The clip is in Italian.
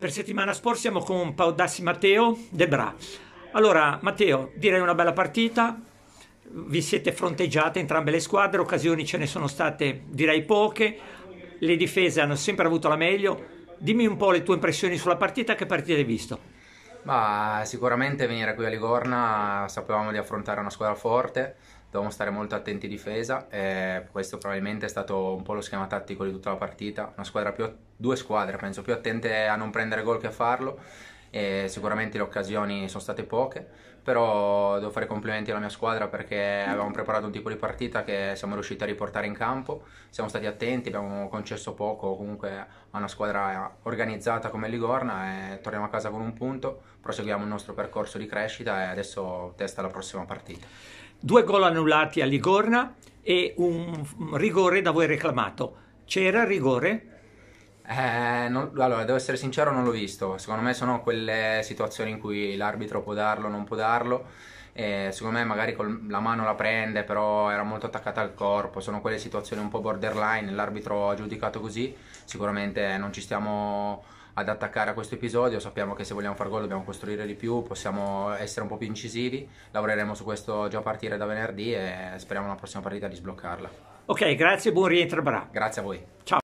Per settimana sport siamo con Paudassi Matteo Debra. Allora, Matteo, direi una bella partita. Vi siete fronteggiate entrambe le squadre, occasioni ce ne sono state direi poche. Le difese hanno sempre avuto la meglio. Dimmi un po' le tue impressioni sulla partita, che partita hai visto? Ma sicuramente venire qui a Ligorna sapevamo di affrontare una squadra forte, dovevamo stare molto attenti in difesa e questo probabilmente è stato un po' lo schema tattico di tutta la partita, più, due squadre penso più attente a non prendere gol che a farlo e sicuramente le occasioni sono state poche, però devo fare complimenti alla mia squadra perché avevamo preparato un tipo di partita che siamo riusciti a riportare in campo, siamo stati attenti, abbiamo concesso poco comunque a una squadra organizzata come Ligorna e torniamo a casa con un punto, proseguiamo il nostro percorso di crescita e adesso testa la prossima partita. Due gol annullati a Ligorna e un rigore da voi reclamato. C'era il rigore? Eh, non, allora, devo essere sincero, non l'ho visto. Secondo me sono quelle situazioni in cui l'arbitro può darlo, non può darlo. Eh, secondo me magari con la mano la prende, però era molto attaccata al corpo. Sono quelle situazioni un po' borderline, l'arbitro ha giudicato così. Sicuramente non ci stiamo ad attaccare a questo episodio, sappiamo che se vogliamo far gol dobbiamo costruire di più, possiamo essere un po' più incisivi, lavoreremo su questo già a partire da venerdì e speriamo la prossima partita di sbloccarla. Ok, grazie, buon rientro, bra. Grazie a voi. Ciao.